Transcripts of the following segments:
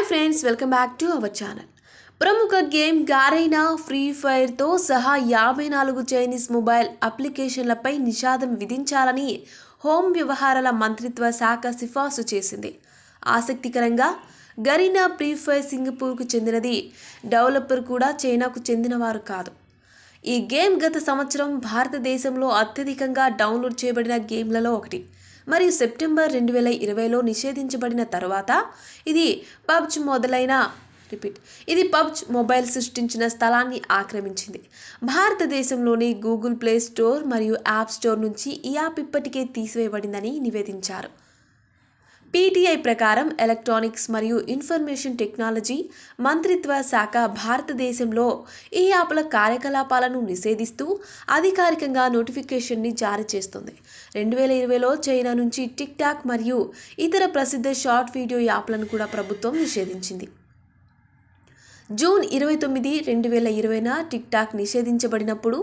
hi friends welcome back to our channel ప్రముఖ game Garena free ఫైర్తో సహా యాభై నాలుగు చైనీస్ మొబైల్ అప్లికేషన్లపై నిషాదం విధించాలని హోం వ్యవహారాల మంత్రిత్వ శాఖ సిఫార్సు చేసింది ఆసక్తికరంగా గరీనా ఫ్రీ ఫైర్ సింగపూర్కు చెందినది డెవలపర్ కూడా చైనాకు చెందినవారు కాదు ఈ గేమ్ గత సంవత్సరం భారతదేశంలో అత్యధికంగా డౌన్లోడ్ చేయబడిన గేమ్లలో ఒకటి మరి సెప్టెంబర్ రెండు వేల ఇరవైలో నిషేధించబడిన తర్వాత ఇది పబ్జ్ మొదలైన రిపీట్ ఇది పబ్జ్ మొబైల్ సృష్టించిన స్థలాన్ని ఆక్రమించింది భారతదేశంలోని గూగుల్ ప్లే స్టోర్ మరియు యాప్ స్టోర్ నుంచి ఈ యాప్ ఇప్పటికే తీసివేయబడిందని నివేదించారు పీటీఐ ప్రకారం ఎలక్ట్రానిక్స్ మరియు ఇన్ఫర్మేషన్ టెక్నాలజీ మంత్రిత్వ శాఖ భారతదేశంలో ఈ యాప్ల కార్యకలాపాలను నిషేధిస్తూ అధికారికంగా నోటిఫికేషన్ని జారీ చేస్తుంది రెండు వేల ఇరవైలో చైనా నుంచి టిక్ టాక్ మరియు ఇతర ప్రసిద్ధ షార్ట్ వీడియో యాప్లను కూడా ప్రభుత్వం నిషేధించింది జూన్ ఇరవై తొమ్మిది రెండు వేల ఇరవైన టిక్ టాక్ నిషేధించబడినప్పుడు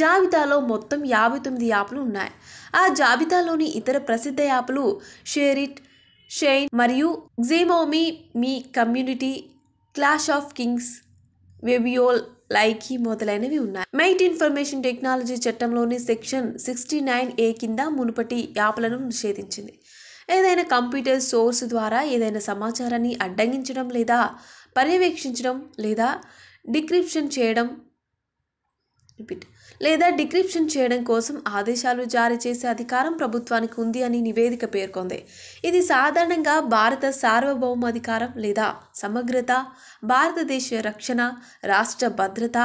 జాబితాలో మొత్తం యాభై తొమ్మిది యాప్లు ఉన్నాయి ఆ జాబితాలోని ఇతర ప్రసిద్ధ యాప్లు షేరిట్ షేన్ మరియు జేమోమి Mi community clash of kings వెబియోల్ లైకి మొదలైనవి ఉన్నాయి మైట్ ఇన్ఫర్మేషన్ టెక్నాలజీ చట్టంలోని సెక్షన్ సిక్స్టీ నైన్ ఏ కింద మునుపటి యాప్లను నిషేధించింది ఏదైనా కంప్యూటర్ సోర్స్ ద్వారా ఏదైనా సమాచారాన్ని అడ్డగించడం లేదా పర్యవేక్షించడం లేదా డిక్రిప్షన్ చేయడం రిపీట్ లేదా డిక్రిప్షన్ చేయడం కోసం ఆదేశాలు జారీ చేసే అధికారం ప్రభుత్వానికి ఉంది అని నివేదిక పేర్కొంది ఇది సాధారణంగా భారత సార్వభౌమాధికారం లేదా సమగ్రత భారతదేశ రక్షణ రాష్ట్ర భద్రత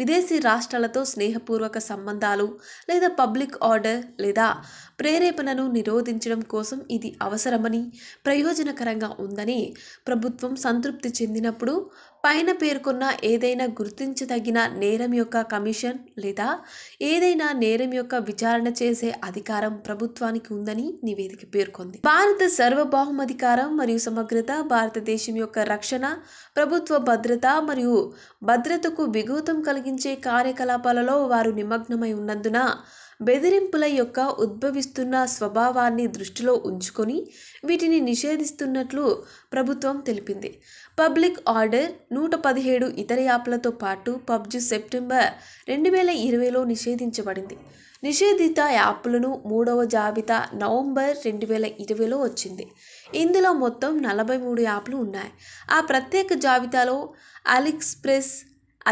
విదేశీ రాష్ట్రాలతో స్నేహపూర్వక సంబంధాలు లేదా పబ్లిక్ ఆర్డర్ లేదా ప్రేరేపణను నిరోధించడం కోసం ఇది అవసరమని ప్రయోజనకరంగా ఉందని ప్రభుత్వం సంతృప్తి చెందినప్పుడు పైన పేర్కొన్న ఏదైనా గుర్తించదగిన నేరం యొక్క కమిషన్ లేదా లేదా ఏదైనా నేరం యొక్క విచారణ చేసే అధికారం ప్రభుత్వానికి ఉందని నివేదిక పేర్కొంది భారత సార్వభౌమాధికారం మరియు సమగ్రత భారతదేశం యొక్క రక్షణ ప్రభుత్వ భద్రత మరియు భద్రతకు విఘాతం కలిగించే కార్యకలాపాలలో వారు నిమగ్నమై ఉన్నందున బెదిరింపుల యొక్క ఉద్భవిస్తున్న స్వభావాన్ని దృష్టిలో ఉంచుకొని వీటిని నిషేధిస్తున్నట్లు ప్రభుత్వం తెలిపింది పబ్లిక్ ఆర్డర్ నూట పదిహేడు ఇతర యాప్లతో పాటు పబ్జి సెప్టెంబర్ రెండు వేల ఇరవైలో నిషేధించబడింది నిషేధిత యాప్లను మూడవ జాబితా నవంబర్ రెండు వేల ఇరవైలో వచ్చింది ఇందులో మొత్తం నలభై మూడు యాప్లు ఉన్నాయి ఆ ప్రత్యేక జాబితాలో అలెక్స్ప్రెస్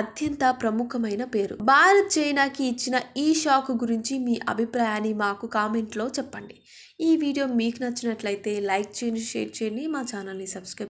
అత్యంత ప్రముఖమైన పేరు భారత్ చైనాకి ఇచ్చిన ఈ షాక్ గురించి మీ అభిప్రాయాన్ని మాకు కామెంట్లో చెప్పండి ఈ వీడియో మీకు నచ్చినట్లయితే లైక్ చేయండి షేర్ చేయండి మా ఛానల్ని సబ్స్క్రైబ్